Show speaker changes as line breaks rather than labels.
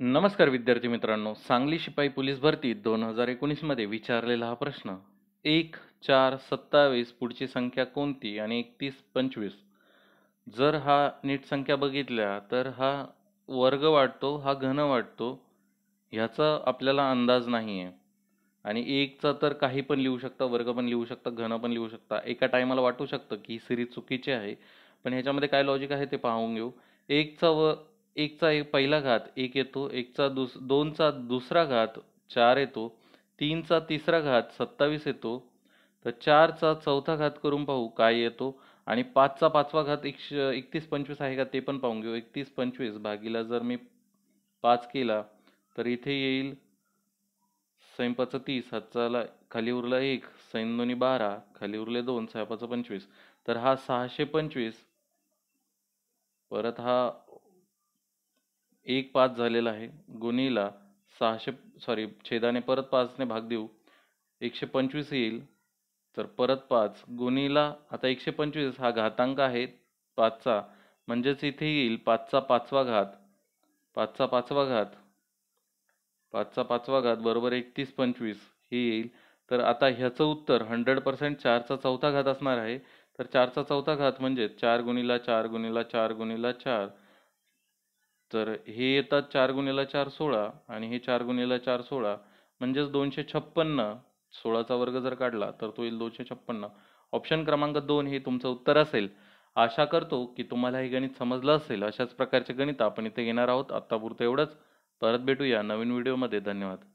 नमस्कार विद्यार्थी मित्रांनो सांगली शिपाई पोलीस भरती दोन हजार एकोणीसमध्ये विचारलेला हा प्रश्न एक चार सत्तावीस पुढची संख्या कोणती आणि एकतीस पंचवीस जर हा नीट संख्या बघितल्या तर हा वर्ग वाटतो हा घन वाटतो ह्याचा आपल्याला अंदाज नाही आहे आणि एकचा तर काही पण लिहू शकता वर्ग पण लिहू शकता घन पण लिहू शकता एका टायमाला वाटू शकतं की ही सिरीज चुकीची आहे पण ह्याच्यामध्ये काय लॉजिक आहे ते पाहून घेऊ एकचा व एकचा एक पहिला घात एक येतो एकचा दुस दोनचा दुसरा घात चार येतो तीनचा तिसरा घात सत्तावीस येतो तर चारचा चौथा घात करून पाहू काय येतो आणि पाचचा पाचवा घात एकश एकतीस पंचवीस आहे का ते पण पाहून घेऊ एकतीस पंचवीस भागीला जर मी पाच केला तर इथे येईल स्वयंपाचं तीस हातचाला खाली उरला एक सैन दोन्ही बारा खाली उरले दोन स्वयंपाचं पंचवीस तर हा सहाशे पंचवीस परत हा एक पाच झालेला आहे गुणीला सहाशे सॉरी छेदाने परत पाचने भाग देऊ एकशे पंचवीस येईल तर परत पाच गुणीला आता एकशे पंचवीस हा घातांक आहे पाचचा म्हणजेच इथे येईल पाचचा पाचवा घात पाचचा पाचवा घात पाचचा पाचवा घात बरोबर एकतीस पंचवीस हे येईल तर आता ह्याचं उत्तर हंड्रेड पर्सेंट चारचा चौथा घात असणार आहे तर चारचा चौथा घात म्हणजे चार गुणीला चार गुणीला चार गुणीला चार तर हे येतात चार गुणिले चार सोळा आणि हे चार गुणिले चार सोळा म्हणजेच दोनशे छप्पन्न सोळाचा वर्ग जर काढला तर तो येईल दोनशे छप्पन्न ऑप्शन क्रमांक दोन हे तुमचं उत्तर असेल आशा करतो की तुम्हाला हे गणित समजलं असेल अशाच प्रकारचे गणित आपण इथे घेणार आहोत आत्तापुरतं एवढंच परत भेटूया नवीन व्हिडिओमध्ये धन्यवाद